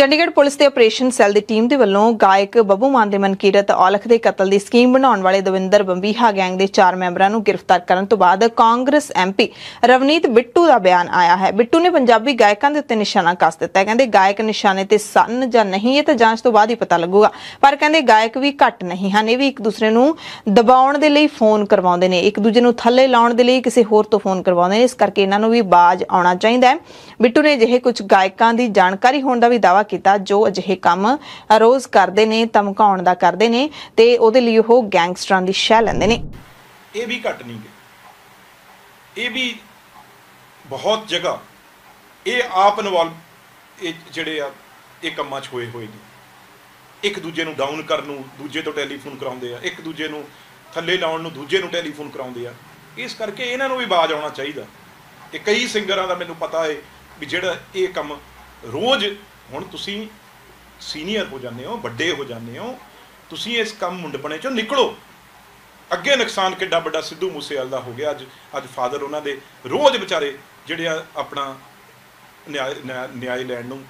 Chandigarh police ਦੇ operation cell ਦੀ team ਦੇ ਵੱਲੋਂ ਗਾਇਕ ਬੱਬੂ ਮਾਨ ਦੇ ਮਨਕੀਰਤ ਔਲਖ ਦੇ ਕਤਲ ਦੀ ਸਕੀਮ ਬਣਾਉਣ ਵਾਲੇ ਦਵਿੰਦਰ ਬੰਬੀਹਾ ਗੈਂਗ ਦੇ ਚਾਰ ਮੈਂਬਰਾਂ ਨੂੰ ਗ੍ਰਿਫਤਾਰ ਕਰਨ ਤੋਂ ਬਾਅਦ ਕਾਂਗਰਸ ਐਮਪੀ ਰਵਨੀਤ ਬਿੱਟੂ ਦਾ ਬਿਆਨ ਆਇਆ ਹੈ ਬਿੱਟੂ ਨੇ ਪੰਜਾਬੀ ਗਾਇਕਾਂ ਦੇ ਉੱਤੇ ਨਿਸ਼ਾਨਾ ਕੱਸ ਦਿੱਤਾ ਹੈ ਕਹਿੰਦੇ ਗਾਇਕ ਨਿਸ਼ਾਨੇ ਤੇ ਸਨ ਜਾਂ ਨਹੀਂ ਇਹ ਤਾਂ ਜਾਂਚ ਤੋਂ ਬਾਅਦ ਹੀ ਪਤਾ ਲੱਗੂਗਾ ਪਰ ਕਹਿੰਦੇ ਗਾਇਕ ਵੀ ਘੱਟ ਨਹੀਂ ਹਨ ਇਹ ਵੀ ਇੱਕ ਦੂਸਰੇ ਨੂੰ ਦਬਾਉਣ ਦੇ ਲਈ ਫੋਨ ਕਰਵਾਉਂਦੇ ਨੇ ਇੱਕ ਦੂਜੇ ਨੂੰ ਥੱਲੇ ਲਾਉਣ ਦੇ ਲਈ ਕਿਸੇ ਹੋਰ ਤੋਂ ਫੋਨ ਕਰਵਾਉਂਦੇ ਨੇ ਇਸ ਕਰਕੇ ਇਹਨਾਂ ਨੂੰ ਵੀ ਬਾਜ਼ ਆਉਣਾ ਚਾਹੀਦਾ ਹੈ ਬਿੱਟੂ ਨੇ ਅਜਿਹੇ ਕੁਝ ਗਾਇਕਾਂ ਦੀ ਜਾਣਕਾਰੀ ਹੋਣ ਦਾ ਵੀ ਦਾਅਵਾ ਕੀਤਾ ਜੋ ਅਜਿਹੇ ਕੰਮ ਰੋਜ਼ ਕਰਦੇ ਨੇ ਧਮਕਾਉਣ ਦਾ ਕਰਦੇ ਨੇ ਤੇ ਉਹਦੇ ਲਈ ਉਹ ਗੈਂਗਸਟਰਾਂ ਦੀ ਸ਼ੈ ਲੈਂਦੇ ਨੇ ਇਹ ਵੀ ਘਟ ਨਹੀਂ ਗਏ ਇਹ ਵੀ ਬਹੁਤ ਜਗ੍ਹਾ ਇਹ ਆਪ ਇਨਵੋਲਵ ਇਹ ਜਿਹੜੇ ਆ ਇਹ ਕੰਮਾਂ 'ਚ ਹੋਏ ਹੋਏ ਨੇ ਇੱਕ ਦੂਜੇ ਨੂੰ ਡਾਊਨ ਕਰਨ ਨੂੰ ਦੂਜੇ ਤੋਂ ਟੈਲੀਫੋਨ ਕਰਾਉਂਦੇ ਆ ਇੱਕ ਦੂਜੇ ਨੂੰ ਥੱਲੇ ਲਾਉਣ ਨੂੰ ਦੂਜੇ ਨੂੰ ਟੈਲੀਫੋਨ ਕਰਾਉਂਦੇ ਆ ਇਸ ਕਰਕੇ ਇਹਨਾਂ ਨੂੰ ਵੀ ਬਾਜ ਆਉਣਾ ਚਾਹੀਦਾ ਤੇ ਕਈ ਸਿੰਗਰਾਂ ਦਾ ਮੈਨੂੰ ਪਤਾ ਹੈ ਵੀ ਜਿਹੜਾ ਇਹ ਕੰਮ ਰੋਜ਼ ਹੁਣ ਤੁਸੀਂ ਸੀਨੀਅਰ ਹੋ ਜਾਂਦੇ ਹੋ ਵੱਡੇ ਹੋ ਜਾਂਦੇ ਹੋ ਤੁਸੀਂ ਇਸ ਕੰਮ ਮੁੰਡਪਣੇ ਚੋਂ ਨਿਕਲੋ ਅੱਗੇ ਨੁਕਸਾਨ ਕਿੱਡਾ ਵੱਡਾ ਸਿੱਧੂ ਮੂਸੇਵਾਲ ਦਾ ਹੋ ਗਿਆ ਅੱਜ ਅੱਜ ਫਾਦਰ ਉਹਨਾਂ ਦੇ ਰੋਜ਼ ਵਿਚਾਰੇ ਜਿਹੜੇ ਆਪਣਾ ਨਿਆਂ ਲੈਣ ਨੂੰ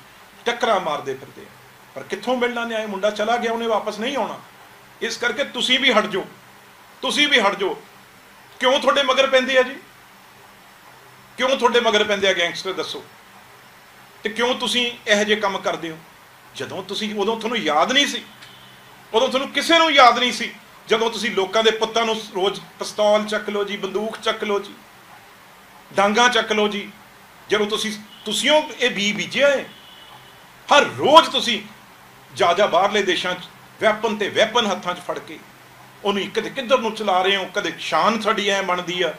ਟੱਕਰਾਂ ਮਾਰਦੇ ਫਿਰਦੇ ਆ ਪਰ ਕਿੱਥੋਂ ਮਿਲਣਾ ਨਿਆਂ ਮੁੰਡਾ ਚਲਾ ਗਿਆ ਉਹਨੇ ਵਾਪਸ ਨਹੀਂ ਆਉਣਾ ਇਸ ਕਰਕੇ ਤੁਸੀਂ ਵੀ ਹਟ ਜਾਓ ਤੁਸੀਂ ਵੀ ਹਟ ਜਾਓ ਕਿਉਂ ਤੁਹਾਡੇ ਮਗਰ ਪੈਂਦੇ ਆ ਜੀ ਕਿਉਂ ਤੁਹਾਡੇ ਮਗਰ ਪੈਂਦੇ ਆ ਗੈਂਗਸਟਰ ਦੱਸੋ ਤੇ ਕਿਉਂ ਤੁਸੀਂ ਇਹੋ ਜਿਹੇ ਕੰਮ ਕਰਦੇ ਹੋ ਜਦੋਂ ਤੁਸੀਂ ਉਦੋਂ ਤੁਹਾਨੂੰ ਯਾਦ ਨਹੀਂ ਸੀ ਉਦੋਂ ਤੁਹਾਨੂੰ ਕਿਸੇ ਨੂੰ ਯਾਦ ਨਹੀਂ ਸੀ ਜਦੋਂ ਤੁਸੀਂ ਲੋਕਾਂ ਦੇ ਪੁੱਤਾਂ ਨੂੰ ਰੋਜ਼ ਪਿਸਤੌਲ ਚੱਕ ਲਓ ਜੀ ਬੰਦੂਕ ਚੱਕ ਲਓ ਜੀ ਡਾਂਗਾ ਚੱਕ ਲਓ ਜੀ ਜਦੋਂ ਤੁਸੀਂ ਤੁਸੀਂ ਉਹ ਇਹ ਬੀ ਬੀਜਿਆ ਹੈ ਹਰ ਰੋਜ਼ ਤੁਸੀਂ ਜਾ ਜਾ ਬਾਹਰਲੇ ਦੇਸ਼ਾਂ 'ਚ ਵੈਪਨ ਤੇ ਵੈਪਨ ਹੱਥਾਂ 'ਚ ਫੜ ਕੇ ਉਹਨੂੰ ਕਦੇ ਕਿੱਧਰ ਨੂੰ ਚਲਾ ਰਹੇ ਹੋ ਕਦੇ ਸ਼ਾਨ ਥੜੀ ਐ ਬਣਦੀ ਆ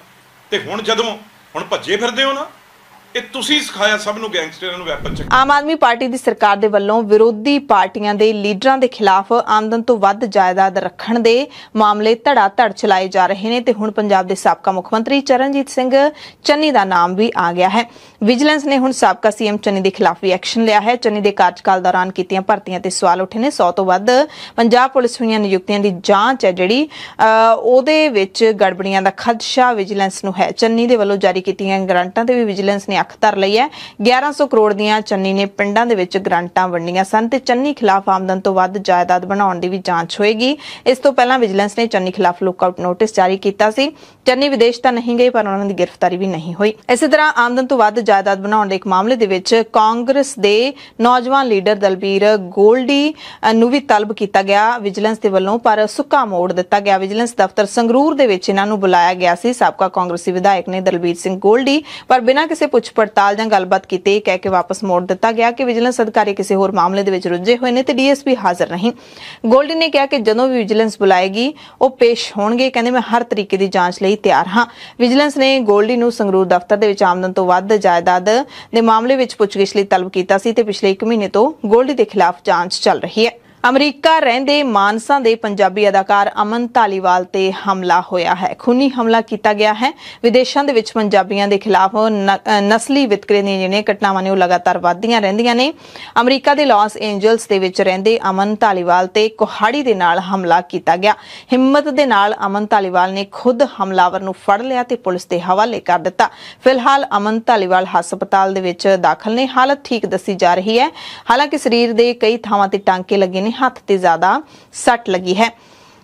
ਤੇ ਹੁਣ ਜਦੋਂ ਹੁਣ ਭੱਜੇ ਫਿਰਦੇ ਹੋ ਨਾ ਇਹ ਤੁਸੀਂ ਸਿਖਾਇਆ ਸਭ ਨੂੰ ਗੈਂਗਸਟਰਾਂ ਨੂੰ ਵੈਪਨ ਚੱਕ ਆਮ ਆਦਮੀ ਪਾਰਟੀ ਦੀ ਸਰਕਾਰ ਦੇ ਵੱਲੋਂ ਵਿਰੋਧੀ ਪਾਰਟੀਆਂ ਦੇ ਲੀਡਰਾਂ ਦੇ ਖਿਲਾਫ ਆਮਦਨ ਤੋਂ ਵੱਧ ਜਾਇਦਾਦ ਰੱਖਣ ਦੇ ਮਾਮਲੇ ਧੜਾ ਧੜ ਚਲਾਏ ਜਾ ਰਹੇ ਨੇ ਤੇ ਹੁਣ ਪੰਜਾਬ ਦੇ ਸਾਬਕਾ ਮੁੱਖ ਮੰਤਰੀ ਚਰਨਜੀਤ ਸਿੰਘ ਚੰਨੀ ਦਾ ਨਾਮ ਵੀ ਆ ਗਿਆ ਹੈ ਵਿਜੀਲੈਂਸ ਨੇ ਹੁਣ ਸਾਬਕਾ ਸੀਐਮ ਚੰਨੀ ਦੇ ਖਿਲਾਫ ਵੀ ਐਕਸ਼ਨ ਲਿਆ ਹੈ ਚੰਨੀ ਦੇ ਕਾਰਜਕਾਲ ਦੌਰਾਨ ਕੀਤੀਆਂ ਭਰਤੀਆਂ ਤੇ ਸਵਾਲ ਉੱਠੇ ਨੇ 100 ਤੋਂ ਵੱਧ ਪੰਜਾਬ ਪੁਲਿਸ ਹੋਈਆਂ ਨਿਯੁਕਤੀਆਂ ਦੀ ਜਾਂਚ ਹੈ ਜਿਹੜੀ ਉਹਦੇ ਵਿੱਚ ਗੜਬੜੀਆਂ ਦਾ ਖਦਸ਼ਾ ਵਿਜੀਲੈਂਸ ਨੂੰ ਹੈ ਚੰਨੀ ਦੇ ਵੱਲੋਂ ਜਾਰੀ ਕੀਤੀਆਂ ਗਰੰਟਾਂ ਤੇ ਵੀ ਵਿਜੀਲੈਂਸ ਨੇ ਅੱਖ ਧਰ ਲਈ ਹੈ 1100 ਕਰੋੜ ਦੀਆਂ ਚੰਨੀ ਨੇ ਪਿੰਡਾਂ ਦੇ ਵਿੱਚ ਗ੍ਰਾਂਟਾਂ ਵੰਡੀਆਂ ਸਨ ਤੇ ਚੰਨੀ ਖਿਲਾਫ ਆਮਦਨ ਤੋਂ ਵੱਧ ਜਾਇਦਾਦ ਬਣਾਉਣ ਦੀ ਵੀ ਜਾਂਚ ਹੋਏਗੀ ਇਸ ਤੋਂ ਪਹਿਲਾਂ ਵਿਜੀਲੈਂਸ ਨੇ ਚੰਨੀ ਖਿਲਾਫ ਲੁੱਕਆਊਟ ਨੋਟਿਸ ਜਾਰੀ ਕੀਤਾ ਸੀ ਚੰਨੀ ਵਿਦੇਸ਼ ਤਾਂ ਨਹੀਂ ਗਈ ਪਰ ਉਹਨਾਂ ਦੀ ਗ੍ਰਿਫਤਾਰੀ ਵੀ ਨਹੀਂ ਹੋਈ ਇਸੇ ਤਰ੍ਹਾਂ ਆਮਦਨ ਤੋਂ ਵੱਧ ਜਾਇਦਾਦ ਬਣਾਉਣ ਦੇ ਇੱਕ ਮਾਮਲੇ ਦੇ ਵਿੱਚ ਕਾਂਗਰਸ ਦੇ ਨੌਜਵਾਨ ਲੀਡਰ ਦਲਬੀਰ ਗੋਲਡੀ ਨੂੰ ਵੀ ਤਲਬ ਕੀਤਾ ਗਿਆ ਵਿਜੀਲੈਂਸ ਦੇ ਵੱਲੋਂ ਪਰ ਸੁੱਕਾ ਮੋੜ ਦਿੱਤਾ ਗਿਆ ਵਿਜੀਲੈਂਸ ਦਫ਼ਤਰ ਸੰਗਰੂਰ ਦੇ ਵਿੱਚ ਇਹਨਾਂ ਨੂੰ ਬੁਲਾਇਆ ਗਿਆ ਸੀ ਸਾਬਕਾ ਕਾਂਗਰਸੀ ਵਿਧਾਇਕ ਨੇ ਦਲਬੀਰ ਸਿੰਘ ਗੋਲਡੀ ਪਰ ਬਿਨਾਂ ਕਿਸੇ ਪੁੱਛ ਪੜਤਾਲ ਜਾਂ ਗੱਲਬਾਤ ਕੀਤੀ ਕਹਿ ਕੇ ਵਾਪਸ ਮੋੜ ਦਿੱਤਾ ਗਿਆ ਕਿ ਵਿਜੀਲੈਂਸ ਅਧਿਕਾਰੀ ਕਿਸੇ ਹੋਰ ਮਾਮਲੇ ਦੇ ਵਿੱਚ ਰੁੱਝੇ ਹੋਏ ਨੇ ਤੇ ਡੀਐਸਪੀ ਹਾਜ਼ਰ ਨਹੀਂ 골ਡਨ ਨੇ ਕਿਹਾ ਕਿ ਜਦੋਂ ਵੀ ਵਿਜੀਲੈਂਸ ਬੁਲਾਏਗੀ ਉਹ ਪੇਸ਼ ਹੋਣਗੇ ਕਹਿੰਦੇ ਮੈਂ ਹਰ ਤਰੀਕੇ ਦੀ ਜਾਂਚ ਲਈ ਤਿਆਰ ਹਾਂ ਵਿਜੀਲੈਂਸ ਨੇ 골ਡੀ ਨੂੰ ਸੰਗਰੂਰ ਦਫ਼ਤਰ ਦੇ ਵਿੱਚ ਆਮਦਨ ਤੋਂ ਵੱਧ ਜਾਇਦਾਦ ਦੇ ਮਾਮਲੇ ਵਿੱਚ ਪੁੱਛਗਿੱਛ ਲਈ ਤਲਬ ਕੀਤਾ ਸੀ ਤੇ ਪਿਛਲੇ 1 ਮਹੀਨੇ ਤੋਂ 골ਡੀ ਦੇ ਖਿਲਾਫ ਜਾਂਚ ਚੱਲ ਰਹੀ ਹੈ ਅਮਰੀਕਾ ਰਹਿੰਦੇ ਮਾਨਸਾ ਦੇ ਪੰਜਾਬੀ ਅਦਾਕਾਰ ਅਮਨ ਧਾਲੀਵਾਲ ਤੇ ਹਮਲਾ ਹੋਇਆ ਹੈ ਖੂਨੀ ਹਮਲਾ ਕੀਤਾ ਗਿਆ ਹੈ ਵਿਦੇਸ਼ਾਂ ਦੇ ਵਿੱਚ ਪੰਜਾਬੀਆਂ ਦੇ ਖਿਲਾਫ ਨਸਲੀ ਵਿਤਕਰੇ ਨੇ ਜਿਹਨੇ ਘਟਨਾਵਾਂ ਨੇ ਉਹ ਲਗਾਤਾਰ ਵਧਦੀਆਂ ਰਹਿੰਦੀਆਂ ਨੇ ਅਮਰੀਕਾ ਦੇ ਲਾਸ ਐਂਜਲਸ ਦੇ ਵਿੱਚ ਰਹਿੰਦੇ ਅਮਨ ਧਾਲੀਵਾਲ ਤੇ ਕੁਹਾੜੀ ਦੇ ਨਾਲ ਹਮਲਾ ਕੀਤਾ ਗਿਆ ਹਿੰਮਤ ਦੇ ਨਾਲ ਅਮਨ ਧਾਲੀਵਾਲ ਨੇ ਖੁਦ ਹਮਲਾਵਰ ਨੂੰ ਫੜ ਲਿਆ ਤੇ ਪੁਲਿਸ ਦੇ ਹਵਾਲੇ ਕਰ ਦਿੱਤਾ ਫਿਲਹਾਲ ਅਮਨ ਧਾਲੀਵਾਲ ਹਸਪਤਾਲ ਦੇ ਵਿੱਚ ਦਾਖਲ ਨੇ ਹਾਲਤ ਠੀਕ ਦੱਸੀ ਜਾ ਰਹੀ ਹੈ ਹਾਲਾਂਕਿ ਸਰੀਰ ਦੇ ਕਈ ਥਾਵਾਂ ਤੇ ਟਾਂਕੇ ਲੱਗੇ ਨੇ ਆਪਣੇ ਹੱਥ ਤੇ ਜ਼ਿਆਦਾ ਸੱਟ ਲੱਗੀ ਹੈ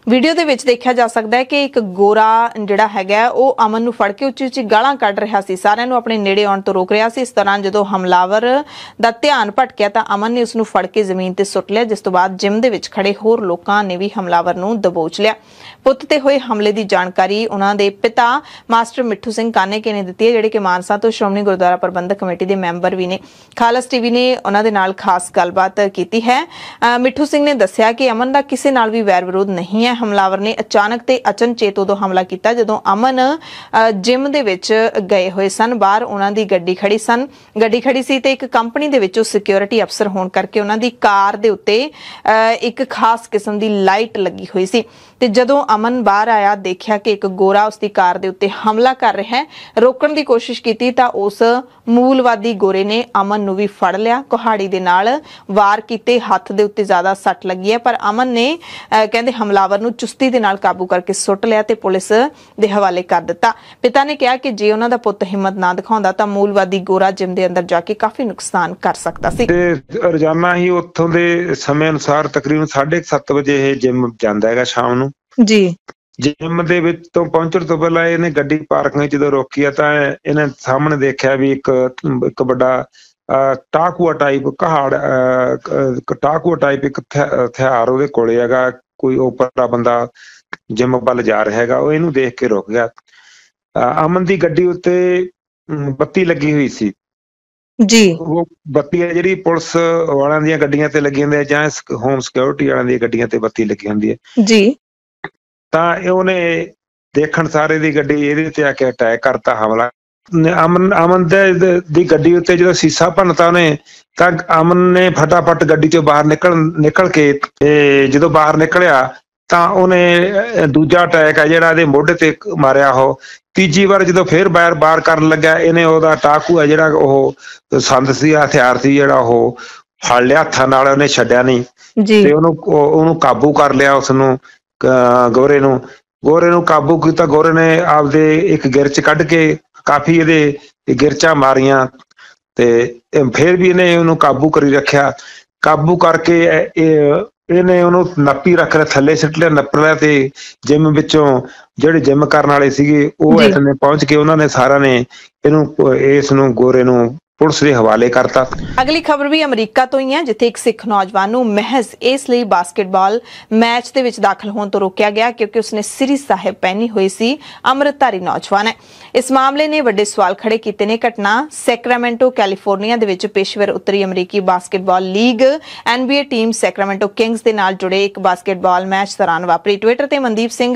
ਵੀਡੀਓ ਦੇ ਵਿੱਚ ਦੇਖਿਆ ਜਾ ਸਕਦਾ ਹੈ ਕਿ ਇੱਕ ਗੋਰਾ ਜਿਹੜਾ ਹੈਗਾ ਉਹ ਅਮਨ ਨੂੰ ਫੜ ਕੇ ਉੱਚੀ ਉੱਚੀ ਗਾਲਾਂ ਕੱਢ ਰਿਹਾ ਸੀ ਸਾਰਿਆਂ ਨੂੰ ਆਪਣੇ ਨੇੜੇ ਆਉਣ ਤੋਂ ਰੋਕ ਰਿਹਾ ਸੀ ਇਸ ਤਰ੍ਹਾਂ ਜਦੋਂ ਹਮਲਾਵਰ ਦਾ ਧਿਆਨ ਭਟਕਿਆ ਤਾਂ ਅਮਨ ਨੇ ਉਸ ਨੂੰ ਫੜ ਕੇ ਜ਼ਮੀਨ ਤੇ ਸੁੱਟ ਲਿਆ ਜਿਸ ਤੋਂ ਬਾਅਦ ਜਿਮ ਦੇ ਵਿੱਚ ਖੜੇ ਹੋਰ ਲੋਕਾਂ ਨੇ ਵੀ ਹਮਲਾਵਰ ਨੂੰ ਦਬੋਚ ਲਿਆ ਪੁੱਤ ਤੇ ਹੋਏ ਹਮਲੇ ਦੀ ਜਾਣਕਾਰੀ ਉਹਨਾਂ ਦੇ ਪਿਤਾ ਮਾਸਟਰ ਮਿੱਠੂ ਸਿੰਘ ਕਾਨੇਕੇ ਨੇ ਦਿੱਤੀ ਹੈ ਜਿਹੜੇ ਕਿ ਮਾਨਸਾ ਤੋਂ ਸ਼੍ਰੋਮਣੀ ਗੁਰਦੁਆਰਾ ਪ੍ਰਬੰਧਕ ਕਮੇਟੀ ਦੇ ਮੈਂਬਰ ਵੀ ਨੇ ਖਾਲਸ ਟੀਵੀ ਨੇ ਉਹਨਾਂ ਦੇ ਨਾਲ ਖਾਸ ਗੱਲਬਾਤ ਕੀਤੀ ਹੈ ਮਿੱਠੂ ਸਿੰਘ ਨੇ ਦੱਸਿਆ ਕਿ ਅਮਨ ਦਾ ਕਿਸੇ ਨਾਲ ਵੀ ਵੈਰ ਵਿਰੋਧ ਨਹੀਂ ਹੈ ਹਮਲਾਵਰ ਨੇ ਅਚਾਨਕ ਤੇ ਅਚਨਚੇਤ ਉਦੋਂ ਹਮਲਾ ਕੀਤਾ ਜਦੋਂ ਅਮਨ ਜਿਮ ਦੇ ਵਿੱਚ ਗਏ ਹੋਏ ਸਨ ਬਾਹਰ ਉਹਨਾਂ ਦੀ ਗੱਡੀ ਖੜੀ ਸਨ ਗੱਡੀ ਖੜੀ ਸੀ ਤੇ ਇੱਕ ਕੰਪਨੀ ਦੇ ਵਿੱਚੋਂ ਸਿਕਿਉਰਿਟੀ ਅਫਸਰ ਹੋਣ ਕਰਕੇ ਉਹਨਾਂ ਦੀ ਕਾਰ ਦੇ ਉੱਤੇ ਇੱਕ ਖਾਸ ਕਿਸਮ ਦੀ ਲਾਈਟ ਲੱਗੀ ਹੋਈ ਸੀ ਤੇ ਜਦੋਂ ਅਮਨ ਬਾਹਰ ਆਇਆ ਦੇਖਿਆ ਕਿ ਇੱਕ ਗੋਰਾ ਉਸ ਦੀ ਕਾਰ ਦੇ ਉੱਤੇ ਹਮਲਾ ਕਰ ਰਿਹਾ ਹੈ ਰੋਕਣ ਦੀ ਕੋਸ਼ਿਸ਼ ਕੀਤੀ ਤਾਂ ਉਸ ਮੂਲਵਾਦੀ ਗੋਰੇ ਨੇ ਅਮਨ ਨੂੰ ਵੀ ਫੜ ਲਿਆ ਕੁਹਾੜੀ ਦੇ ਨਾਲ ਵਾਰ ਕੀਤੇ ਹੱਥ ਦੇ ਉੱਤੇ ਜ਼ਿਆਦਾ ਸੱਟ ਲੱਗੀ ਹੈ ਪਰ ਅਮਨ ਨੇ ਕਹਿੰਦੇ ਹਮਲਾਵਰ ਨੂੰ ਚੁਸਤੀ ਦੇ ਨਾਲ ਕਾਬੂ ਕਰਕੇ ਸੁੱਟ ਲਿਆ ਤੇ ਪੁਲਿਸ ਦੇ ਹਵਾਲੇ ਕਰ ਦਿੱਤਾ ਪਿਤਾ ਨੇ ਕਿਹਾ ਕਿ ਜੇ ਉਹਨਾਂ ਦਾ ਪੁੱਤ ਹਿੰਮਤ ਨਾ ਦਿਖਾਉਂਦਾ ਤਾਂ ਮੂਲਵਾਦੀ ਗੋਰਾ ਜਿਮ ਦੇ ਅੰਦਰ ਜਾ ਕੇ ਕਾਫੀ ਨੁਕਸਾਨ ਕਰ ਸਕਦਾ ਸੀ ਤੇ ਰੋਜ਼ਾਨਾ ਹੀ ਉੱਥੋਂ ਦੇ ਸਮੇਂ ਅਨੁਸਾਰ ਤਕਰੀਬਨ 7:30 ਵਜੇ ਇਹ ਜਿਮ ਜਾਂਦਾ ਹੈਗਾ ਸ਼ਾਮ ਨੂੰ ਜੀ ਜਿਮ ਦੇ ਵਿੱਚ ਤੋਂ ਪਹੁੰਚਣ ਤੋਂ ਪਹਿਲਾਂ ਇਹਨੇ ਗੱਡੀ ਪਾਰਕਿੰਗ ਵਿੱਚ ਜਦੋਂ ਰੋਕੀ ਤਾਂ ਇਹਨੇ ਸਾਹਮਣੇ ਦੇਖਿਆ ਵੀ ਇੱਕ ਇੱਕ ਵੱਡਾ ਟਾਕੂਆ ਟਾਈਪ ਕਹਾੜ ਟਾਕੂਆ ਟਾਈਪ ਇੱਕ ਹਥਿਆਰ ਉਹਦੇ ਕੋਲੇ ਹੈਗਾ ਕੋਈ ਉਪਰਾ ਬੰਦਾ ਜਿਮ ਵੱਲ ਜਾ ਰਿਹਾ ਹੈਗਾ ਉਹ ਇਹਨੂੰ ਦੇਖ ਕੇ ਰੁਕ ਗਿਆ ਅਮਨ ਦੀ ਗੱਡੀ ਉੱਤੇ ਬੱਤੀ ਲੱਗੀ ਹੋਈ ਸੀ ਜੀ ਉਹ ਬੱਤੀ ਹੈ ਜਿਹੜੀ ਪੁਲਿਸ ਵਾਲਿਆਂ ਦੀਆਂ ਗੱਡੀਆਂ ਤੇ ਲੱਗੀ ਹੁੰਦੀ ਹੈ ਜਾਂ ਹੋਮ ਸਿਕਿਉਰਿਟੀ ਵਾਲਿਆਂ ਦੀਆਂ ਗੱਡੀਆਂ ਤੇ ਬੱਤੀ ਲੱਗੀ ਹੁੰਦੀ ਹੈ ਜੀ ਤਾਂ ਉਹਨੇ ਦੇਖਣ ਸਾਰੇ ਦੀ ਗੱਡੀ ਇਹਦੇ ਤੇ ਆ ਕੇ ਅਟੈਕ ਕਰਤਾ ਹਮਲਾ ਅਮਨ ਅਮਨ ਦੀ ਗੱਡੀ ਉੱਤੇ ਜਦੋਂ ਸੀਸਾ ਭੰਨਤਾ ਉਹਨੇ ਤਾਂ ਅਮਨ ਨੇ ਫਟਾਫਟ ਗੱਡੀ ਚੋਂ ਬਾਹਰ ਨਿਕਲ ਨਿਕਲ ਕੇ ਤੇ ਜਦੋਂ ਬਾਹਰ ਨਿਕਲਿਆ ਤਾਂ ਉਹਨੇ ਦੂਜਾ ਅਟੈਕ ਆ ਜਿਹੜਾ ਇਹਦੇ ਮੋਢੇ ਤੇ ਮਾਰਿਆ ਹੋ ਤੀਜੀ ਵਾਰ ਜਦੋਂ ਫੇਰ ਬਾਹਰ ਬਾਹਰ ਕਰਨ ਲੱਗਾ ਇਹਨੇ ਉਹਦਾ ਟਾਕੂ ਆ ਜਿਹੜਾ ਉਹ ਸੰਦ ਸੀ ਹਥਿਆਰ ਸੀ ਜਿਹੜਾ ਉਹ ਫੜ ਲਿਆ ਹੱਥਾਂ ਨਾਲ ਉਹਨੇ ਛੱਡਿਆ ਨਹੀਂ ਤੇ ਉਹਨੂੰ ਉਹਨੂੰ ਕਾਬੂ ਕਰ ਲਿਆ ਉਸ ਨੂੰ ਗੋਰੇ ਨੂੰ ਗੋਰੇ ਨੂੰ ਕਾਬੂ ਕੀਤਾ ਗੋਰੇ ਨੇ ਆਪਦੇ ਇੱਕ ਗਿਰਚ ਕੱਢ ਕੇ ਕਾਫੀ ਇਹਦੇ ਗਿਰਚਾਂ ਮਾਰੀਆਂ ਤੇ ਫਿਰ ਵੀ ਇਹਨੇ ਉਹਨੂੰ ਕਾਬੂ ਕਰੀ ਰੱਖਿਆ ਕਾਬੂ ਕਰਕੇ ਇਹਨੇ ਉਹਨੂੰ ਨੱਪੀ ਰੱਖ ਲਿਆ ਥੱਲੇ ਸਿੱਟ ਲਿਆ ਨੱਪ ਲਿਆ ਤੇ ਜਿਮ ਵਿੱਚੋਂ ਜਿਹੜੇ ਜਿਮ ਕਰਨ ਵਾਲੇ ਸੀਗੇ ਉਹ ਨੇ ਪਹੁੰਚ ਕੇ ਉਹਨਾਂ ਨੇ ਸਾਰਾ ਨੇ ਇਹਨੂੰ ਇਸ ਨੂੰ ਗੋਰੇ ਨੂੰ ਪੁਲਿਸ ਦੇ ਹਵਾਲੇ ਕਰਤਾ ਅਗਲੀ ਖਬਰ ਵੀ ਅਮਰੀਕਾ ਤੋਂ ਹੀ ਹੈ ਜਿੱਥੇ ਇੱਕ ਸਿੱਖ ਨੌਜਵਾਨ ਨੂੰ ਮਹਿਜ਼ ਇਸ ਲਈ ਬਾਸਕਟਬਾਲ ਮੈਚ ਦੇ ਵਿੱਚ ਦਾਖਲ ਹੋਣ ਤੋਂ ਰੋਕਿਆ ਗਿਆ ਕਿਉਂਕਿ ਉਸਨੇ ਸਿਰੀ ਸਾਹਿਬ ਪਹਿਨੀ ਹੋਈ ਸੀ ਅੰਮ੍ਰਿਤਧਾਰੀ ਨੌਜਵਾਨ ਹੈ ਇਸ ਮਾਮਲੇ ਨੇ ਵੱਡੇ ਸਵਾਲ ਖੜੇ ਕੀਤੇ ਨੇ ਘਟਨਾ ਸੈਕਰਾਮੈਂਟੋ ਕੈਲੀਫੋਰਨੀਆ ਦੇ ਵਿੱਚ ਪੇਸ਼ੇਵਰ ਉੱਤਰੀ ਅਮਰੀਕੀ basketball league NBA team Sacramento Kings ਦੇ ਨਾਲ ਜੁੜੇ ਇੱਕ ਬਾਸਕਟਬਾਲ ਮੈਚ ਦੌਰਾਨ ਵਾਪਰੀ ਟਵਿੱਟਰ ਤੇ ਮਨਦੀਪ ਸਿੰਘ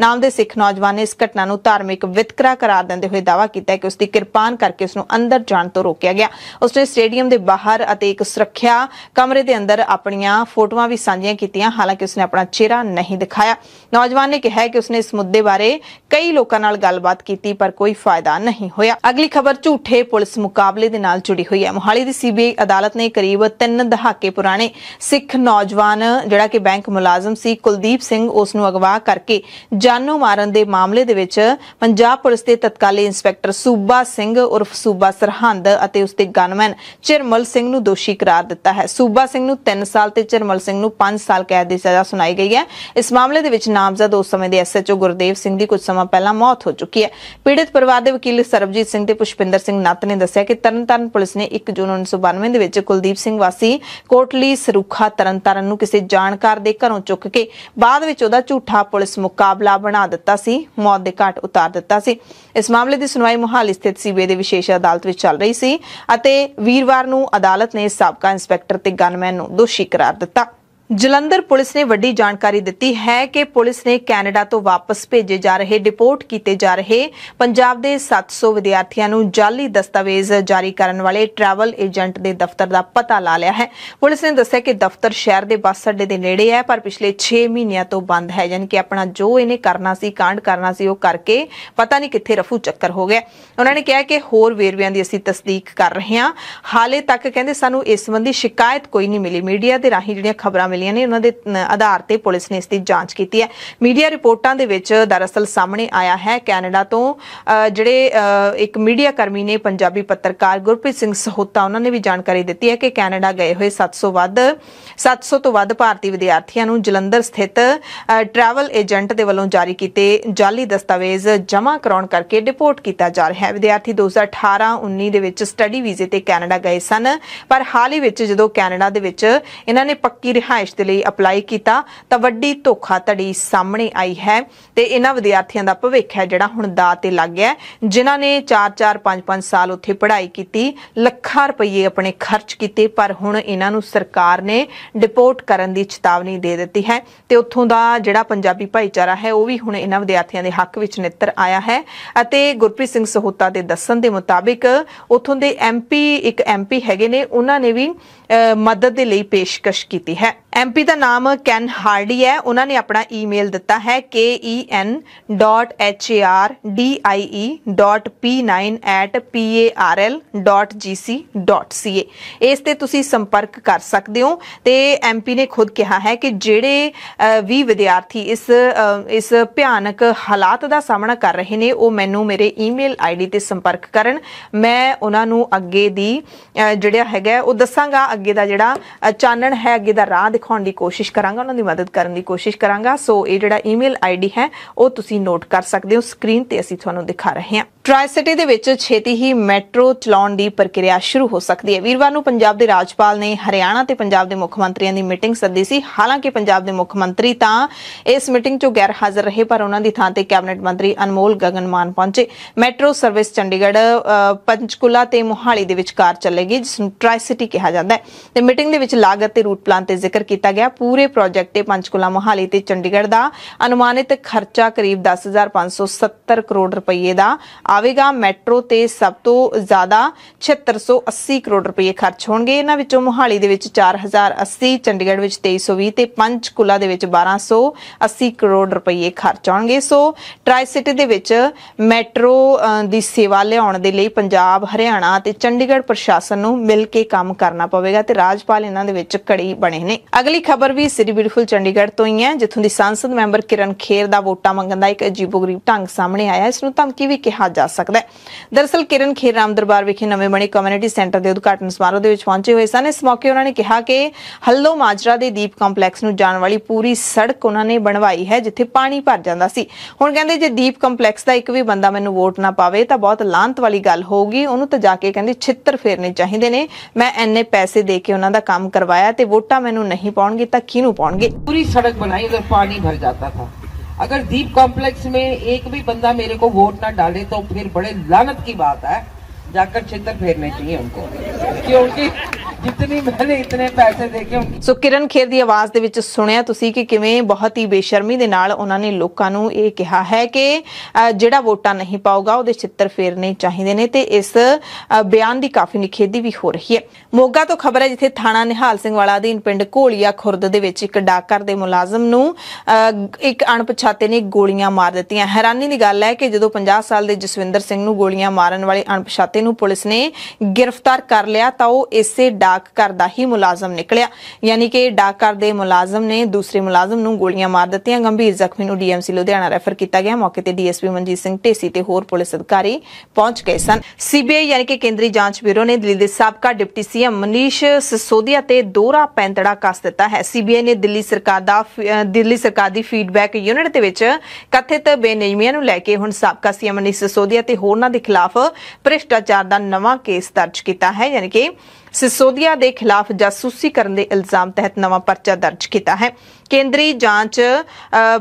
ਨਾਮ ਦੇ ਸਿੱਖ ਨੌਜਵਾਨ ਨੇ ਇਸ ਘਟਨਾ ਨੂੰ ਧਾਰਮਿਕ ਵਿਤਕਰਾ ਕਰਾਰ ਦਿੰਦੇ ਹੋਏ ਦਾਅਵਾ ਕੀਤਾ ਕਿ ਉਸਦੀ ਕਿਰਪਾਨ ਕਰਕੇ ਉਸ ਨੂੰ ਅੰਦਰ ਜਾਣ ਤੋਂ ਰੋਕਿਆ ਰੋਕਿਆ ਗਿਆ ਉਸਨੇ ਸਟੇਡੀਅਮ ਦੇ ਬਾਹਰ ਅਤੇ ਇੱਕ ਸੁਰੱਖਿਆ ਕਮਰੇ ਦੇ ਅੰਦਰ ਆਪਣੀਆਂ ਫੋਟੋਆਂ ਵੀ ਸਾਂਝੀਆਂ ਕੀਤੀਆਂ ਹਾਲਾਂਕਿ ਉਸਨੇ ਆਪਣਾ ਚਿਹਰਾ ਨਹੀਂ ਦਿਖਾਇਆ ਨੌਜਵਾਨ ਨੇ ਕਿਹਾ ਕਿ ਉਸਨੇ ਇਸ ਮੁੱਦੇ ਬਾਰੇ ਕਈ ਲੋਕਾਂ ਨਾਲ ਗੱਲਬਾਤ ਕੀਤੀ ਪਰ ਕੋਈ ਫਾਇਦਾ ਨਹੀਂ ਹੋਇਆ ਅਗਲੀ ਖਬਰ ਝੂਠੇ ਪੁਲਿਸ ਮੁਕਾਬਲੇ ਦੇ ਨਾਲ ਜੁੜੀ ਹੋਈ ਹੈ ਮੁਹਾਲੀ ਦੀ ਸੀਬੀਆਈ ਅਦਾਲਤ ਨੇ ਕਰੀਬ 3 ਦਹਾਕੇ ਪੁਰਾਣੇ ਸਿੱਖ ਨੌਜਵਾਨ ਜਿਹੜਾ ਕਿ ਬੈਂਕ ਮੁਲਾਜ਼ਮ ਸੀ ਕੁਲਦੀਪ ਸਿੰਘ ਉਸ ਨੂੰ ਅਗਵਾ ਕਰਕੇ ਜਾਨੋਂ ਮਾਰਨ ਦੇ ਮਾਮਲੇ ਦੇ ਵਿੱਚ ਪੰਜਾਬ ਪੁਲਿਸ ਦੇ ਤਤਕਾਲੀ ਇੰਸਪੈਕਟਰ ਸੂਬਾ ਸਿੰਘ ਉਰਫ ਸੂਬਾ ਸਰਹੰਦ ਅਤੇ ਉਸਦੇ ਗਨਮੈਨ ਚਰਮਲ ਸਿੰਘ ਨੂੰ ਦੋਸ਼ੀ ਕਰਾਰ ਦਿੱਤਾ ਹੈ ਸੂਬਾ ਸਿੰਘ ਨੂੰ 3 ਸਾਲ ਤੇ ਚਰਮਲ ਸਿੰਘ ਨੂੰ 5 ਸਾਲ ਕੈਦ ਦੀ ਸਜ਼ਾ ਸੁਣਾਈ ਗਈ ਹੈ ਇਸ ਮਾਮਲੇ ਦੇ ਵਿੱਚ ਨਾਮਜ਼ਦ ਉਸ ਸਮੇਂ ਦੇ ਐਸਐਚਓ ਗੁਰਦੇਵ ਸਿੰਘ ਦੀ ਕੁਝ ਸਮਾਂ ਪਹਿਲਾਂ ਮੌਤ ਹੋ ਚੁੱਕੀ ਹੈ ਪੀੜਿਤ ਪਰਿਵਾਰ ਦੇ ਵਕੀਲ ਸਰਬਜੀਤ ਸਿੰਘ ਤੇ ਪੁਸ਼ਪਿੰਦਰ ਸਿੰਘ ਨੱਤ ਨੇ ਦੱਸਿਆ ਕਿ ਤਰਨਤਾਰਨ ਪੁਲਿਸ ਨੇ 1 ਜੂਨ 1992 ਦੇ ਵਿੱਚ ਕੁਲਦੀਪ ਸਿੰਘ ਵਾਸੀ ਕੋਟਲੀ ਸਰੂਖਾ ਤਰਨਤਾਰਨ ਨੂੰ ਕਿਸੇ ਜਾਣਕਾਰ ਦੇ ਘਰੋਂ ਚੁੱਕ ਕੇ ਬਾਅਦ ਵਿੱਚ ਉਹਦਾ ਝੂਠਾ ਪੁਲਿਸ ਮੁਕਾਬਲਾ ਬਣਾ ਦਿੱਤਾ ਸੀ ਮੌਤ ਦੇ ਘਾਟ ਉਤਾਰ ਦਿੱਤਾ ਸੀ ਇਸ ਮਾਮਲੇ ਦੀ ਸੁਣਵਾਈ ਮੁਹਾਲੀ ਸਥਿਤ ਸੀਬੀਆਈ ਦੇ ਵਿਸ਼ੇਸ਼ ਅਦਾਲਤ ਵਿੱਚ ਚੱਲ ਰਹੀ ਸੀ ਅਤੇ ਵੀਰਵਾਰ ਨੂੰ ਅਦਾਲਤ ਨੇ ਸਾਬਕਾ ਇੰਸਪੈਕਟਰ ਤੇ ਗਨਮੈਨ ਨੂੰ ਦੋਸ਼ੀ ਕਰਾਰ ਦਿੱਤਾ ਜਲੰਧਰ ਪੁਲਿਸ ਨੇ ਵੱਡੀ ਜਾਣਕਾਰੀ ਦਿੱਤੀ ਹੈ ਕਿ ਪੁਲਿਸ ਨੇ ਕੈਨੇਡਾ ਤੋਂ ਵਾਪਸ ਭੇਜੇ ਜਾ ਰਹੇ ਡਿਪੋਰਟ ਕੀਤੇ ਜਾ ਰਹੇ ਪੰਜਾਬ ਦੇ 700 ਵਿਦਿਆਰਥੀਆਂ ਨੂੰ ਜਾਲੀ ਦਸਤਾਵੇਜ਼ ਜਾਰੀ ਕਰਨ ਵਾਲੇ ਟਰੈਵਲ ਏਜੰਟ ਦੇ ਦਫ਼ਤਰ ਦਾ ਪਤਾ ਲਾ ਲਿਆ ਹੈ ਪੁਲਿਸ ਨੇ ਦੱਸਿਆ ਕਿ ਦਫ਼ਤਰ ਸ਼ਹਿਰ ਦੇ ਬੱਸ ਅੱਡੇ ਦੇ ਨੇੜੇ ਹੈ ਪਰ ਪਿਛਲੇ 6 ਮਹੀਨਿਆਂ ਤੋਂ ਬੰਦ ਹੈ ਯਾਨੀ ਕਿ ਆਪਣਾ ਜੋ ਇਹਨੇ ਕਰਨਾ ਸੀ ਕਾਂਡ ਕਰਨਾ ਸੀ ਉਹ ਕਰਕੇ ਪਤਾ ਨਹੀਂ ਕਿੱਥੇ ਰਫੂ ਚੱਕਰ ਹੋ ਗਿਆ ਉਹਨਾਂ ਨੇ ਕਿਹਾ ਕਿ ਹੋਰ ਵੇਰਵਿਆਂ ਦੀ ਅਸੀਂ ਤਸਦੀਕ ਕਰ ਰਹੇ ਹਾਂ ਹਾਲੇ ਤੱਕ ਕਹਿੰਦੇ ਸਾਨੂੰ ਇਸ ਸੰਬੰਧੀ ਸ਼ਿਕਾਇਤ ਕੋਈ ਨਹੀਂ ਮਿਲੀ ਮੀਡੀਆ ਦੇ ਰਾਹੀਂ ਜਿਹੜੀਆਂ ਖਬਰਾਂ ਮਿਲੀਆਂ ਨੇ ਉਹਨਾਂ ਦੇ ਆਧਾਰ ਤੇ ਪੁਲਿਸ ਨੇ ਇਸ ਦੀ ਜਾਂਚ ਕੀਤੀ ਹੈ ਮੀਡੀਆ ਰਿਪੋਰਟਾਂ ਦੇ ਵਿੱਚ ਦਰਅਸਲ ਸਾਹਮਣੇ ਆਇਆ ਹੈ ਕੈਨੇਡਾ ਤੋਂ ਜਿਹੜੇ ਇੱਕ ਮੀਡੀਆ ਕਰਮੀ ਨੇ ਪੰਜਾਬੀ ਪੱਤਰਕਾਰ ਗੁਰਪ੍ਰੀਤ ਸਿੰਘ ਸਹੋਤਾ ਉਹਨਾਂ ਨੇ ਵੀ ਜਾਣਕਾਰੀ ਦਿੱਤੀ ਹੈ ਕਿ ਕੈਨੇਡਾ ਗਏ ਹੋਏ 700 ਵੱਧ 700 ਤੋਂ ਵੱਧ ਭਾਰਤੀ ਵਿਦਿਆਰਥੀਆਂ ਨੂੰ ਜਲੰਧਰ ਸਥਿਤ ਟਰੈਵਲ ਏਜੰਟ ਦੇ ਵੱਲੋਂ ਜਾਰੀ ਕੀਤੇ ਜਾਲੀ ਦਸਤਾਵੇਜ਼ ਜਮ੍ਹਾਂ ਕਰਾਉਣ ਕਰਕੇ ਡਿਪੋਰਟ ਕੀਤਾ ਜਾ ਰਿਹਾ ਹੈ ਵਿਦਿਆਰਥੀ 2018-19 ਦੇ ਵਿੱਚ ਸਟੱਡੀ ਵੀਜ਼ੇ ਤੇ ਕੈਨੇਡਾ ਗਏ ਸਨ ਪਰ ਹਾਲ ਹੀ ਵਿੱਚ ਜਦੋਂ ਕੈਨੇਡਾ ਦੇ ਵਿੱਚ ਇਹਨਾਂ ਨੇ ਪੱਕੀ ਰਿਹਾਈ ਰਿਹਾਇਸ਼ ਦੇ ਲਈ ਅਪਲਾਈ ਕੀਤਾ ਤਾਂ ਵੱਡੀ ਧੋਖਾਧੜੀ ਸਾਹਮਣੇ ਆਈ ਹੈ ਤੇ ਇਹਨਾਂ ਵਿਦਿਆਰਥੀਆਂ ਦਾ ਭਵਿੱਖ ਹੈ ਜਿਹੜਾ ਹੁਣ ਦਾ ਤੇ ਲੱਗ ਗਿਆ ਜਿਨ੍ਹਾਂ ਨੇ 4-4 5-5 ਸਾਲ ਉੱਥੇ ਪੜ੍ਹਾਈ ਕੀਤੀ ਲੱਖਾਂ ਰੁਪਏ ਆਪਣੇ ਖਰਚ ਕੀਤੇ ਪਰ ਹੁਣ ਇਹਨਾਂ ਨੂੰ ਸਰਕਾਰ ਨੇ ਡਿਪੋਰਟ ਕਰਨ ਦੀ ਚੇਤਾਵਨੀ ਦੇ ਦਿੱਤੀ ਹੈ ਤੇ ਉੱਥੋਂ ਦਾ ਜਿਹੜਾ ਪੰਜਾਬੀ ਭਾਈਚਾਰਾ ਹੈ ਉਹ ਵੀ ਹੁਣ ਇਹਨਾਂ ਵਿਦਿਆਰਥੀਆਂ ਦੇ ਹੱਕ ਵਿੱਚ ਨਿੱਤਰ ਆਇਆ ਹੈ ਅਤੇ ਗੁਰਪ੍ਰੀਤ ਸਿੰਘ ਸਹੋਤਾ ਦੇ ਦੱਸਣ ਦੇ ਮੁਤਾਬਿਕ ਉੱਥੋਂ ਦੇ ਐਮਪੀ ਇੱਕ ਐਮਪੀ ਹੈਗੇ ਨੇ ਉਹਨਾਂ ਨੇ ਵੀ ਮਦਦ ਦੇ ਲਈ ਪੇਸ਼ਕਸ਼ ਕੀਤੀ ਹੈ ਐਮਪੀ ਦਾ ਨਾਮ ਕੈਨ ਹਾਰਡੀ ਹੈ ਉਹਨਾਂ ਨੇ ਆਪਣਾ ਈਮੇਲ ਦਿੱਤਾ ਹੈ k e e n h a a r r d i p p 9 l g c c a ਇਸ ਤੇ ਤੁਸੀਂ ਸੰਪਰਕ ਕਰ ਸਕਦੇ ਹੋ ਤੇ ਐਮਪੀ ਨੇ ਖੁਦ ਕਿਹਾ ਹੈ ਕਿ ਜਿਹੜੇ ਵੀ ਵਿਦਿਆਰਥੀ ਇਸ ਇਸ ਭਿਆਨਕ ਹਾਲਾਤ ਦਾ ਸਾਹਮਣਾ ਕਰ ਰਹੇ ਨੇ ਉਹ ਮੈਨੂੰ ਮੇਰੇ ਈਮੇਲ ਆਈਡੀ ਤੇ ਸੰਪਰਕ ਕਰਨ ਮੈਂ ਉਹਨਾਂ ਨੂੰ ਅੱਗੇ ਦੀ ਜਿਹੜਾ ਹੈਗਾ ਉਹ ਦੱਸਾਂਗਾ ਅੱਗੇ ਦਾ ਜਿਹੜਾ ਚਾਨਣ ਹੈ ਅੱਗੇ ਦਾ ਰਾਹ ਦਿਖਾਉਣ ਦੀ ਕੋਸ਼ਿਸ਼ ਕਰਾਂਗਾ ਉਹਨਾਂ ਦੀ ਮਦਦ ਕਰਨ ਦੀ ਕੋਸ਼ਿਸ਼ ਕਰਾਂਗਾ ਸੋ ਇਹ ਜਿਹੜਾ ਈਮੇਲ ਆਈਡੀ ਹੈ ਉਹ ਤੁਸੀਂ ਨੋਟ ਕਰ ਸਕਦੇ ਹੋ ਸਕਰੀਨ ਤੇ ਅਸੀਂ ਤੁਹਾਨੂੰ ਦਿਖਾ ਰਹੇ ਹਾਂ ਟ੍ਰਾਈ ਸਿਟੀ ਦੇ ਵਿੱਚ ਛੇਤੀ ਹੀ ਮੈਟਰੋ ਚਲਾਉਣ ਦੀ ਪ੍ਰਕਿਰਿਆ ਸ਼ੁਰੂ ਹੋ ਸਕਦੀ ਹੈ ਵੀਰਵਾਰ ਨੂੰ ਪੰਜਾਬ ਦੇ ਰਾਜਪਾਲ ਨੇ ਹਰਿਆਣਾ ਤੇ ਪੰਜਾਬ ਦੇ ਮੁੱਖ ਮੰਤਰੀਆਂ ਦੀ ਮੀਟਿੰਗ ਸੱਦੀ ਸੀ ਹਾਲਾਂਕਿ ਪੰਜਾਬ ਦੇ ਮੁੱਖ ਮੰਤਰੀ ਤਾਂ ਇਸ ਮੀਟਿੰਗ 'ਚ ਗੈਰ ਹਾਜ਼ਰ ਰਹੇ ਪਰ ਉਹਨਾਂ ਦੀ ਥਾਂ ਤੇ ਕੈਬਨਿਟ ਮੰਤਰੀ ਅਨਮੋਲ ਗਗਨਮਾਨ ਪਹੁੰਚੇ ਮੈਟਰੋ ਸਰਵਿਸ ਚੰਡੀਗੜ੍ਹ ਪੰਚਕੁਲਾ ਤੇ ਮੁਹਾਲੀ ਦੇ ਵਿਚਕਾਰ ਚੱਲੇਗੀ ਜਿਸ ਨੂੰ ਟ੍ਰਾਈ ਸਿਟੀ ਕਿਹਾ ਜਾਂਦਾ ਹੈ ਤੇ ਮੀਟਿੰਗ ਦੇ ਵਿੱਚ ਲਾਗਤ ਤੇ ਰੂਟ ਪਲਾਨ ਤੇ ਜ਼ਿਕਰ ਕੀਤਾ ਗਿਆ ਪੂਰੇ ਪ੍ਰੋਜੈਕਟ ਤੇ ਪੰਚਕੁਲਾ ਮੁਹਾਲੀ ਤੇ ਚੰਡੀਗੜ੍ਹ ਦਾ ਅਨੁਮਾਨਿਤ ਖਰਚਾ ਕਰੀਬ 10570 ਕਰੋੜ ਰੁਪਏ ਦਾ ਆਵੇਗਾ ਮੈਟਰੋ ਤੇ ਸਭ ਤੋਂ ਜ਼ਿਆਦਾ 7680 ਕਰੋੜ ਰੁਪਏ ਖਰਚ ਹੋਣਗੇ ਇਹਨਾਂ ਵਿੱਚੋਂ ਮੁਹਾਲੀ ਦੇ ਵਿੱਚ 4080 ਚੰਡੀਗੜ੍ਹ ਵਿੱਚ 2320 ਤੇ ਪੰਚਕੁਲਾ ਦੇ ਵਿੱਚ 1280 ਕਰੋੜ ਰੁਪਏ ਖਰਚ ਆਉਣਗੇ ਸੋ ਟ੍ਰਾਈ ਸਿਟੀ ਦੇ ਵਿੱਚ ਮੈਟਰੋ ਦੀ ਸੇਵਾ ਲਿਆਉਣ ਦੇ ਲਈ ਪੰਜਾਬ ਹਰਿਆਣਾ ਤੇ ਚੰਡੀਗੜ੍ਹ ਪ੍ਰਸ਼ਾਸਨ ਨੂੰ ਮਿਲ ਕੇ ਕੰਮ ਕਰਨਾ ਪਵੇਗਾ ਤੇ ਰਾਜਪਾਲ ਇਹਨਾਂ ਦੇ ਵਿੱਚ ਕੜੀ ਬਣੇ ਨੇ ਅਗਲੀ ਖਬਰ ਵੀ ਸ੍ਰੀ ਬਿਊਟੀਫੁਲ ਚੰਡੀਗੜ੍ਹ ਤੋਂ ਹੀ ਹੈ ਜਿੱਥੋਂ ਦੀ ਸੰਸਦ ਮੈਂਬਰ ਕਿਰਨ ਖੇਰ ਦਾ ਵੋਟਾਂ ਮੰਗਣ ਦਾ ਇੱਕ ਅਜੀਬੋ-ਗਰੀਬ ਢੰਗ ਸਾਹਮਣੇ ਆਇਆ ਇਸ ਨੂੰ ਧਮਕੀ ਵੀ ਕਿਹਾ ਜਾ ਜਾ ਸਕਦਾ ਹੈ ਦਰਸਲ ਕਿਰਨ ਖੇਰ ਰਾਮ ਦਰਬਾਰ ਵਿਖੇ ਨਵੇਂ ਬਣੇ ਕਮਿਊਨਿਟੀ ਸੈਂਟਰ ਦੇ ਉਦਘਾਟਨ ਸਮਾਰੋਹ ਦੇ ਵਿੱਚ ਪਹੁੰਚੇ ਹੋਏ ਸਨ ਇਸ ਮੌਕੇ ਉਹਨਾਂ ਨੇ ਕਿਹਾ ਕਿ ਹੱਲੋ ਮਾਜਰਾ ਦੇ ਦੀਪ ਕੰਪਲੈਕਸ ਨੂੰ ਜਾਣ ਵਾਲੀ ਪੂਰੀ ਸੜਕ ਉਹਨਾਂ ਨੇ ਬਣਵਾਈ ਹੈ ਜਿੱਥੇ ਪਾਣੀ ਭਰ ਜਾਂਦਾ ਸੀ ਹੁਣ ਕਹਿੰਦੇ ਜੇ ਦੀਪ ਕੰਪਲੈਕਸ ਦਾ ਇੱਕ ਵੀ ਬੰਦਾ ਮੈਨੂੰ ਵੋਟ ਨਾ ਪਾਵੇ ਤਾਂ ਬਹੁਤ ਲਾਂਤ ਵਾਲੀ ਗੱਲ ਹੋਊਗੀ ਉਹਨੂੰ ਤਾਂ ਜਾ ਕੇ ਕਹਿੰਦੇ ਛਿੱਤਰ ਫੇਰਨੇ ਚਾਹੀਦੇ ਨੇ ਮੈਂ ਐਨੇ ਪੈਸੇ ਦੇ ਕੇ ਉਹਨਾਂ ਦਾ ਕੰਮ ਕਰਵਾਇਆ ਤੇ ਵੋਟਾਂ ਮੈਨੂੰ ਨਹੀਂ ਪਾਉਣਗੇ ਤਾਂ ਕਿਹਨੂੰ ਪਾਉਣਗੇ ਪੂਰੀ ਸੜਕ ਬਣਾਈ ਤੇ ਪਾਣੀ ਭਰ ਜਾਂਦਾ ਥਾ अगर दीप कॉम्प्लेक्स में एक भी बंदा मेरे को वोट ना डाले तो फिर बड़े लानत की बात है जाकर चित्र फेरने चाहिए उनको क्योंकि ਜਿੰਨੀ ਮੈਨੇ ਇਤਨੇ ਪੈਸੇ ਦੇਖੇ ਸੋ ਕਿਰਨ ਖੇਰ ਦੀ ਆਵਾਜ਼ ਦੇ ਵਿੱਚ ਸੁਣਿਆ ਤੁਸੀਂ ਕਿ ਕਿਵੇਂ ਬਹੁਤ ਹੀ ਬੇਸ਼ਰਮੀ ਦੇ ਨਾਲ ਉਹਨਾਂ ਨੇ ਲੋਕਾਂ ਨੂੰ ਇਹ ਕਿਹਾ ਹੈ ਕਿ ਜਿਹੜਾ ਵੋਟਾਂ ਨਹੀਂ ਪਾਊਗਾ ਉਹਦੇ ਚਿੱਤਰ ਫੇਰਨੇ ਚਾਹੀਦੇ ਨੇ ਤੇ ਇਸ ਬਿਆਨ ਦੀ ਕਾਫੀ ਨਿਖੇਧੀ ਵੀ ਹੋ ਰਹੀ ਹੈ ਮੋਗਾ ਤੋਂ ਖਬਰ ਹੈ ਜਿੱਥੇ ਥਾਣਾ ਨਿਹਾਲ ਸਿੰਘ ਵਾਲਾ ਅਧੀਨ ਪਿੰਡ ਘੋਲੀਆ ਖੁਰਦ ਦੇ ਵਿੱਚ ਇੱਕ ਡਾਕਰ ਦੇ ਮੁਲਾਜ਼ਮ ਨੂੰ ਇੱਕ ਅਣਪਛਾਤੇ ਨੇ ਗੋਲੀਆਂ ਮਾਰ ਦਿੱਤੀਆਂ ਹੈਰਾਨੀ ਦੀ ਗੱਲ ਹੈ ਕਿ ਜਦੋਂ 50 ਸਾਲ ਦੇ ਜਸਵਿੰਦਰ ਸਿੰਘ ਨੂੰ ਗੋਲੀਆਂ ਮਾਰਨ ਵਾਲੇ ਅਣਪਛਾਤੇ ਨੂੰ ਪੁਲਿਸ ਨੇ ਗ੍ਰਿਫਤਾਰ ਕਰ ਲਿਆ ਤਾਂ ਉਹ ਇਸੇ ਡਾ ਡਾਕ ਘਰ ਦਾ ਹੀ ਮੁਲਾਜ਼ਮ ਨਿਕਲਿਆ ਯਾਨੀ ਕਿ ਡਾਕ ਘਰ ਦੇ ਮੁਲਾਜ਼ਮ ਨੇ ਦੂਸਰੇ ਮੁਲਾਜ਼ਮ ਨੂੰ ਗੋਲੀਆਂ ਮਾਰ ਦਿੱਤੀਆਂ ਗੰਭੀਰ ਜ਼ਖਮੀ ਨੂੰ ਡੀਐਮਸੀ ਲੁਧਿਆਣਾ ਰੈਫਰ ਕੀਤਾ ਗਿਆ ਮੌਕੇ ਤੇ ਡੀਐਸਪੀ ਮਨਜੀਤ ਸਿੰਘ ਢੇਸੀ ਤੇ ਹੋਰ ਪੁਲਿਸ ਅਧਿਕਾਰੀ ਪਹੁੰਚ ਗਏ ਸਨ ਸੀਬੀਆਈ ਯਾਨੀ ਕਿ ਕੇਂਦਰੀ ਜਾਂਚ ਬਿਊਰੋ ਨੇ ਦਿੱਲੀ ਦੇ ਸਾਬਕਾ ਡਿਪਟੀ ਸੀਐਮ ਮਨੀਸ਼ ਸਿਸੋਦੀਆ ਤੇ ਦੋਰਾ ਪੈਂਤੜਾ ਕੱਸ ਦਿੱਤਾ ਹੈ ਸੀਬੀਆਈ ਨੇ ਦਿੱਲੀ ਸਰਕਾਰ ਦਾ ਦਿੱਲੀ ਸਰਕਾਰ ਦੀ ਫੀਡਬੈਕ ਯੂਨਿਟ ਦੇ ਵਿੱਚ ਕਥਿਤ ਬੇਨਿਯਮੀਆਂ ਨੂੰ ਲੈ ਕੇ ਹੁਣ ਸਾਬਕਾ ਸੀਐਮ ਮਨੀਸ਼ ਸਿਸੋਦੀਆ ਤੇ ਹੋਰਨਾਂ ਦੇ ਖਿਲਾਫ ਭ੍ਰਿਸ਼ਟਾਚਾਰ ਦਾ ਨਵਾਂ ਕੇਸ ਦਰਜ ਕੀਤਾ ਹੈ ਯਾਨੀ ਕਿ ਸਿਸੋਦੀਆ ਦੇ ਖਿਲਾਫ ਜਾਸੂਸੀ ਕਰਨ ਦੇ ਇਲਜ਼ਾਮ ਤਹਿਤ ਨਵਾਂ ਪਰਚਾ ਦਰਜ ਕੀਤਾ ਹੈ ਕੇਂਦਰੀ ਜਾਂਚ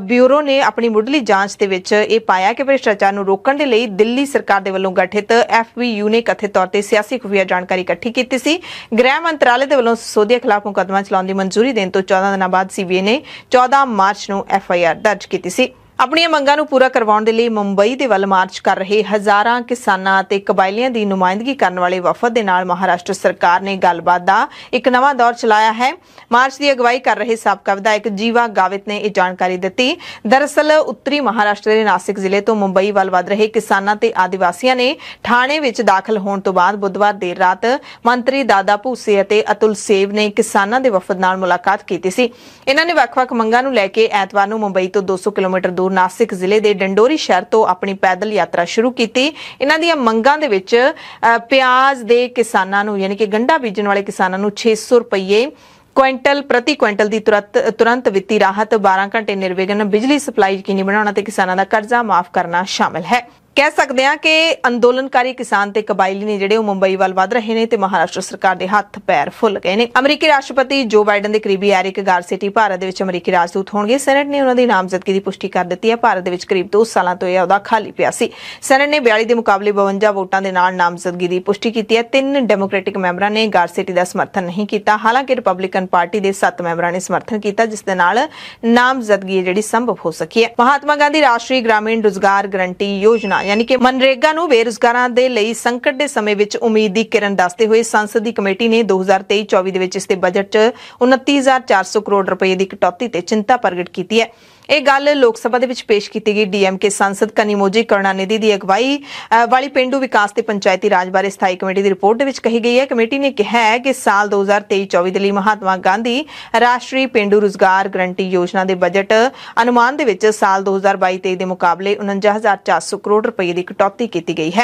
ਬਿਊਰੋ ਨੇ ਆਪਣੀ ਮੁੱਢਲੀ ਜਾਂਚ ਦੇ ਵਿੱਚ ਇਹ ਪਾਇਆ ਕਿ ਭ੍ਰਿਸ਼ਟਾਚਾਰ ਨੂੰ ਰੋਕਣ ਦੇ ਲਈ ਦਿੱਲੀ ਸਰਕਾਰ ਦੇ ਵੱਲੋਂ ਗਠਿਤ ਐਫਵੀਯੂ ਨੇ ਕਥੇ ਤੌਰ ਤੇ ਸਿਆਸੀ ਖੁਫੀਆ ਜਾਣਕਾਰੀ ਇਕੱਠੀ ਕੀਤੀ ਸੀ ਗ੍ਰਹਿ ਮੰਤਰਾਲੇ ਦੇ ਵੱਲੋਂ ਸਿਸੋਦੀਆ ਖਿਲਾਫ ਮੁਕਦਮਾ ਚਲਾਉਣ ਦੀ ਮਨਜ਼ੂਰੀ ਦੇਣ ਤੋਂ 14 ਦਿਨਾਂ ਬਾਅਦ ਸੀਬੀਆਈ ਨੇ 14 ਮਾਰਚ ਨੂੰ ਐਫਆਈਆਰ ਦਰਜ ਕੀਤੀ ਸੀ ਆਪਣੀਆਂ ਮੰਗਾਂ ਨੂੰ ਪੂਰਾ ਕਰਵਾਉਣ ਦੇ ਲਈ ਮੁੰਬਈ ਦੇ ਵੱਲ ਮਾਰਚ ਕਰ ਰਹੇ ਹਜ਼ਾਰਾਂ ਕਿਸਾਨਾਂ ਅਤੇ ਕਬਾਇਲਿਆਂ ਦੀ ਨੁਮਾਇੰਦਗੀ ਕਰਨ ਵਾਲੇ ਵਫਦ ਦੇ ਨਾਲ ਮਹਾਰਾਸ਼ਟਰ ਸਰਕਾਰ ਨੇ ਗੱਲਬਾਤ ਦਾ ਇੱਕ ਨਵਾਂ ਦੌਰ ਚਲਾਇਆ ਹੈ ਮਾਰਚ ਦੀ ਅਗਵਾਈ ਕਰ ਰਹੇ ਸਾਬਕਾ ਵਿਧਾਇਕ ਜੀਵਾ ਗਾਵਿਤ ਨੇ ਇਹ ਜਾਣਕਾਰੀ ਦਿੱਤੀ ਦਰਅਸਲ ਉੱਤਰੀ ਮਹਾਰਾਸ਼ਟਰ ਦੇ ਨਾਸਿਕ ਜ਼ਿਲ੍ਹੇ ਤੋਂ ਮੁੰਬਈ ਵੱਲ ਵਧ ਰਹੇ ਕਿਸਾਨਾਂ ਤੇ ਆਦੀਵਾਸੀਆਂ ਨੇ ਥਾਣੇ ਵਿੱਚ ਦਾਖਲ ਹੋਣ ਤੋਂ ਬਾਅਦ ਬੁੱਧਵਾਰ ਦੇਰ ਰਾਤ ਮੰਤਰੀ ਦਾਦਾ ਭੂਸੇ ਅਤੇ ਅਤੁਲ ਸੇਵ ਨੇ ਕਿਸਾਨਾਂ ਦੇ ਵਫਦ ਨਾਲ ਮੁਲਾਕਾਤ ਕੀਤੀ ਸੀ ਇਹਨਾਂ ਨੇ ਵੱਖ-ਵੱਖ ਮੰਗਾਂ ਨੂੰ ਲੈ ਕੇ ਐਤਵਾਰ ਨੂੰ ਮੁੰਬਈ ਤੋਂ 200 ਕਿਲੋਮੀਟਰ ਦੂਰ ਨਾਸਿਕ ਜ਼ਿਲ੍ਹੇ ਦੇ ਡੰਡੋਰੀ ਸ਼ਹਿਰ ਤੋਂ ਆਪਣੀ ਪੈਦਲ ਯਾਤਰਾ ਸ਼ੁਰੂ ਕੀਤੀ ਇਹਨਾਂ ਦੀਆਂ ਮੰਗਾਂ ਦੇ ਵਿੱਚ ਪਿਆਜ਼ ਦੇ ਕਿਸਾਨਾਂ ਨੂੰ ਯਾਨੀ ਕਿ ਗੰਡਾ ਬੀਜਣ ਵਾਲੇ ਕਿਸਾਨਾਂ ਨੂੰ 600 ਰੁਪਏ ਕੁਇੰਟਲ ਪ੍ਰਤੀ ਕੁਇੰਟਲ ਦੀ ਤੁਰੰਤ ਤੁਰੰਤ ਵਿੱਤੀ ਰਾਹਤ 12 ਘੰਟੇ ਨਿਰਵਿਘਨ ਬਿਜਲੀ ਸਪਲਾਈ ਯਕੀਨੀ ਬਣਾਉਣਾ ਤੇ ਕਿਸਾਨਾਂ ਦਾ ਕਰਜ਼ਾ ਮਾਫ ਕਰਨਾ ਸ਼ਾਮਲ ਹੈ ਕਹਿ ਸਕਦੇ ਹਾਂ ਕਿ ਅੰਦੋਲਨਕਾਰੀ ਕਿਸਾਨ ਤੇ ਕਬਾਇਲੀ ਨੇ ਜਿਹੜੇ ਉਹ ਮੁੰਬਈ ਵੱਲ ਵਧ ਰਹੇ ਨੇ ਤੇ ਮਹਾਰਾਸ਼ਟਰ ਸਰਕਾਰ ਦੇ ਹੱਥ ਪੈਰ ਫੁੱਲ ਗਏ ਨੇ ਅਮਰੀਕੀ ਰਾਸ਼ਟਰਪਤੀ ਜੋ ਬਾਈਡਨ ਦੇ ਕਰੀਬੀ ਐਰਿਕ ਗਾਰਸਿਟੀ ਭਾਰਤ ਦੇ ਵਿੱਚ ਅਮਰੀਕੀ ਰਾਜਦੂਤ ਹੋਣਗੇ ਸੈਨੇਟ ਨੇ ਉਹਨਾਂ ਦੀ ਨਾਮਜ਼ਦਗੀ ਦੀ ਪੁਸ਼ਟੀ ਕਰ ਦਿੱਤੀ ਹੈ ਭਾਰਤ ਦੇ ਵਿੱਚ ਕਰੀਬ 2 ਸਾਲਾਂ ਤੋਂ ਇਹ ਅਹੁਦਾ ਖਾਲੀ ਪਿਆ ਸੀ ਸੈਨੇਟ ਨੇ 42 ਦੇ ਮੁਕਾਬਲੇ 52 ਵੋਟਾਂ ਦੇ ਨਾਲ ਨਾਮਜ਼ਦਗੀ ਦੀ ਪੁਸ਼ਟੀ ਕੀਤੀ ਹੈ ਤਿੰਨ ਡੈਮੋਕ੍ਰੈਟਿਕ ਮੈਂਬਰਾਂ ਨੇ ਗਾਰਸਿਟੀ ਦਾ ਸਮਰਥਨ ਨਹੀਂ ਕੀਤਾ ਹਾਲਾਂਕਿ ਰਿਪਬਲਿਕਨ ਪਾਰਟੀ ਦੇ 7 ਮੈਂਬਰਾਂ ਨੇ ਸਮਰਥਨ ਕੀਤਾ ਜਿਸ ਦੇ ਨਾਲ ਨਾਮਜ਼ਦਗੀ ਜਿਹੜੀ ਸੰਭਵ ਹੋ ਸਕੀ ਹੈ ਮਹਾਤਮਾ ਗਾਂਧੀ ਰਾਸ਼ਟਰੀ ਗ੍ਰਾਮੀਣ ਰੋਜ਼ਗਾਰ ਗਰੰਟੀ ਯੋਜਨਾ ਯਾਨੀ ਕਿ ਮਨਰੇਗਾ ਨੂੰ ਬੇਰੁਜ਼ਗਾਰਾਂ ਦੇ ਲਈ ਸੰਕਟ ਦੇ ਸਮੇਂ ਵਿੱਚ ਉਮੀਦ ਦੀ ਕਿਰਨ ਦੱਸਦੇ ਹੋਏ ਸੰਸਦ ਦੀ ਕਮੇਟੀ ਨੇ 2023-24 ਦੇ ਵਿੱਚ ਇਸ ਦੇ ਬਜਟ 'ਚ 29400 ਕਰੋੜ ਰੁਪਏ ਦੀ ਕਟੌਤੀ ਤੇ ਚਿੰਤਾ ਪ੍ਰਗਟ ਕੀਤੀ ਹੈ ਇਹ ਗੱਲ ਲੋਕ ਸਭਾ ਦੇ ਵਿੱਚ ਪੇਸ਼ ਕੀਤੀ ਗਈ ਡੀਐਮਕੇ ਸੰਸਦ ਕਨੀਮੋਜੀ ਕਰਨਾਨਿਧੀ ਦੀ ਅਗਵਾਈ ਵਾਲੀ ਪਿੰਡੂ ਵਿਕਾਸ ਤੇ ਪੰਚਾਇਤੀ ਰਾਜ ਬਾਰੇ ਸਥਾਈ ਕਮੇਟੀ ਦੀ ਰਿਪੋਰਟ ਦੇ ਵਿੱਚ ਕਹੀ ਗਈ ਹੈ ਕਮੇਟੀ ਨੇ ਕਿਹਾ ਹੈ ਕਿ ਸਾਲ 2023-24 ਦੇ ਲਈ ਮਹਾਤਮਾ ਗਾਂਧੀ ਰਾਸ਼ਟਰੀ ਪਿੰਡੂ ਰੋਜ਼ਗਾਰ ਗਰੰਟੀ ਯੋਜਨਾ ਦੇ ਬਜਟ ਅਨੁਮਾਨ ਦੇ ਵਿੱਚ ਸਾਲ 2022-23 ਦੇ ਮੁਕਾਬਲੇ 49400 ਕਰੋੜ ਰੁਪਏ ਦੀ ਕਟੌਤੀ ਕੀਤੀ ਗਈ ਹੈ